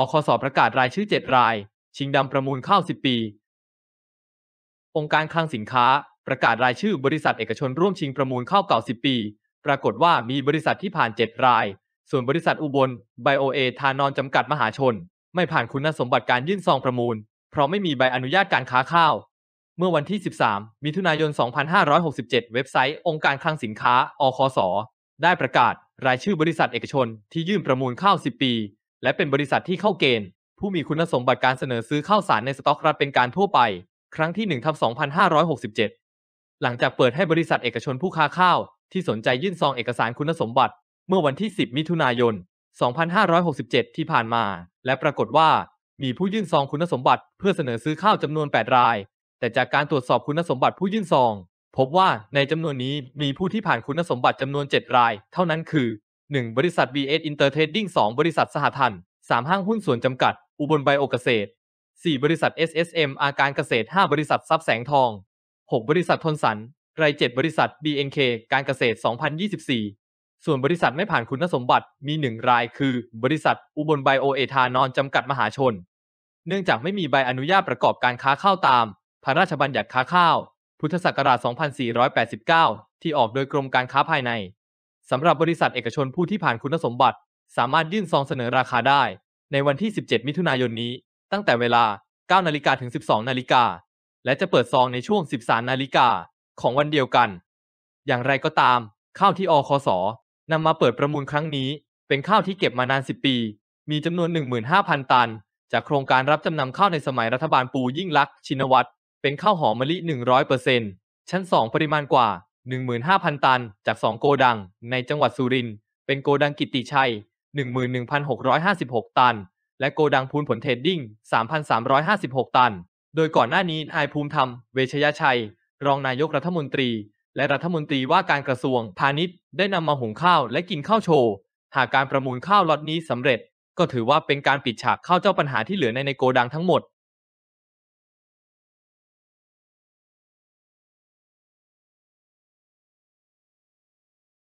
อคสประกาศรายชื่อ 7 รายชิงดำประมูลข้าว10ปี องค์การคลังสินค้าประกาศรายชื่อบริษัทเอกชนร่วมชิงประมูลข้าวเก่า10ปี ปรากฏว่ามีบริษัทที่ผ่าน 7 ราย ส่วนบริษัทอุบลไบโอเอทานอนจำกัดมหาชน ไม่ผ่านคุณสมบัติการยื่นซองประมูลเพราะไม่มีใบอนุญาตการค้าข้าว เมื่อวันที่ 13มิถุนายน 2567 เว็บไซต์องค์การคลังสินค้าอคสได้ประกาศรายชื่อบริษัทเอกชน ที่ยื่นประมูลข้าว10ปีและเป็นบริษัทที่เข้าเกณฑ์ ผู้มีคุณสมบัติการเสนอซื้อข้าวสารในสต็อกรัฐเป็นการทั่วไป ครั้งที่1ทับ2567 หลังจากเปิดให้บริษัทเอกชนผู้ค้าข้าว ที่สนใจยื่นซองเอกสารคุณสมบัติ เมื่อวันที่ 10 มิถุนายน 2567 ที่ผ่านมา และปรากฏว่ามีผู้ยื่นซองคุณสมบัติเพื่อเสนอซื้อข้าวจำนวน8 ราย แต่จากการตรวจสอบคุณสมบัติผู้ยื่นซองพบว่าในจำนวนนี้มีผู้ที่ผ่านคุณสมบัติจำนวน 7 ราย เท่านั้นคือ 1. บริษัท BS Intertrading 2. บริษัทสหทัน 3. ห้างหุ้นส่วนจำกัด อุบลไบโอเกษตร 4. บริษัท SSM อาการเกษตร 5. บริษัททรัพย์แสงทอง 6. บริษัททนสัน ราย7บริษัท BNK การเกษตร 2024 ส่วนบริษัทไม่ผ่านคุณสมบัติมี 1 รายคือ บริษัท อุบลไบโอเอทานอนจำกัดมหาชน เนื่องจากไม่มีใบอนุญาตประกอบการค้าข้าวตาม พระราชบัญญัติค้าข้าว พุทธศักราช 2489 ที่ออกโดยกรมการค้าภายในสำหรับบริษัทเอกชนผู้ที่ผ่านคุณสมบัติ สามารถยื่นซองเสนอราคาได้ ในวันที่ 17 มิถุนายนนี้ ตั้งแต่เวลา 9นาฬิกาถึง 12นาฬิกาและจะเปิดซองในช่วง 13นาฬิกาของวันเดียวกัน อย่างไรก็ตาม ข้าวที่อคส นำมาเปิดประมูลครั้งนี้ เป็นข้าวที่เก็บมานาน10ปี มีจำนวน 15,000 ตัน จากโครงการรับจำนำข้าวในสมัยรัฐบาลปูยิ่งลักษณ์ชินวัตรเป็นข้าวหอมมะลิ100%ชั้น2ปริมาณกว่า15,000 ตันจาก 2 โกดังในจังหวัดสุรินทร์เป็นโกดังกิติชัย 11,656 ตัน และโกดังพูนผลเทรดดิ้ง 3,356 ตัน โดยก่อนหน้านี้นายภูมิธรรมเวชยชัย รองนายกรัฐมนตรี และรัฐมนตรีว่าการกระทรวง พาณิชย์ได้นำมาหุงข้าวและกินข้าวโชว์ หากการประมูลข้าวล็อตนี้สำเร็จ ก็ถือว่าเป็นการปิดฉากข้าวเจ้าปัญหาที่เหลือในในโกดังทั้งหมด